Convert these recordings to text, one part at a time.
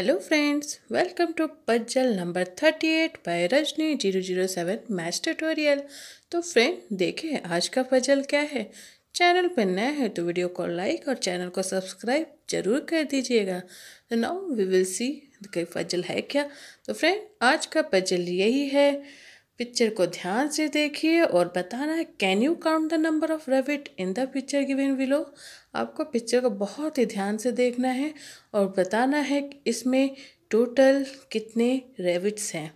hello friends welcome to puzzle number thirty eight by Rajni zero zero seven match tutorial तो friend देखे आज का puzzle क्या है चैनल पर नया है तो वीडियो को लाइक और चैनल को सब्सक्राइब जरूर कर दीजिएगा तो नाउ वी विल सी कोई पजल है क्या तो फ्रेंड आज का पजल यही है पिक्चर को ध्यान से देखिए और बताना है can you count the number of rabbit in the picture given below आपको पिक्चर को बहुत ही ध्यान से देखना है और बताना है इसमें टोटल कितने रेबिट्स हैं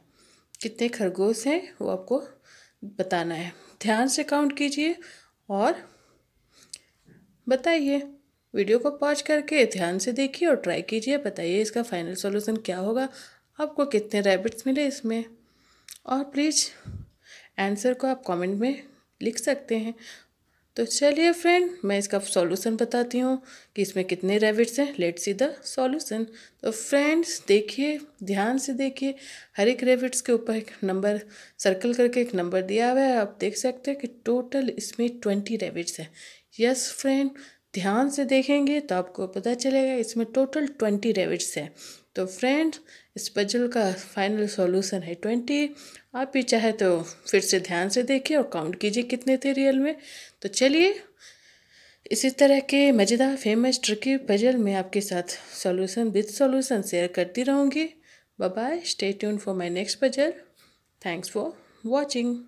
कितने खरगोश हैं वो आपको बताना है ध्यान से काउंट कीजिए और बताइए वीडियो को पॉज करके ध्यान से देखिए और ट्राई कीजिए बताइए इसका फाइनल सॉल्यूशन क्या होगा आपको कितने रैबिट्स मिले इसमें और प्लीज़ आंसर को आप कमेंट में लिख सकते हैं तो चलिए फ्रेंड मैं इसका सॉल्यूशन बताती हूँ कि इसमें कितने रेविट्स हैं लेट सी द सॉल्यूशन तो फ्रेंड्स देखिए ध्यान से देखिए हर एक रेबिट्स के ऊपर एक नंबर सर्कल करके एक नंबर दिया हुआ है आप देख सकते हैं कि टोटल इसमें ट्वेंटी रेबिट्स हैं यस फ्रेंड ध्यान से देखेंगे तो आपको पता चलेगा इसमें टोटल ट्वेंटी रेविट्स हैं तो फ्रेंड्स इस पजल का फाइनल सॉल्यूशन है ट्वेंटी आप भी चाहे तो फिर से ध्यान से देखिए और काउंट कीजिए कितने थे रियल में तो चलिए इसी तरह के मज़ेदार फेमस ट्रिकी पजल में आपके साथ सॉल्यूशन विद सॉल्यूशन शेयर करती रहूँगी bye bye stay tune for my next puzzle thanks for watching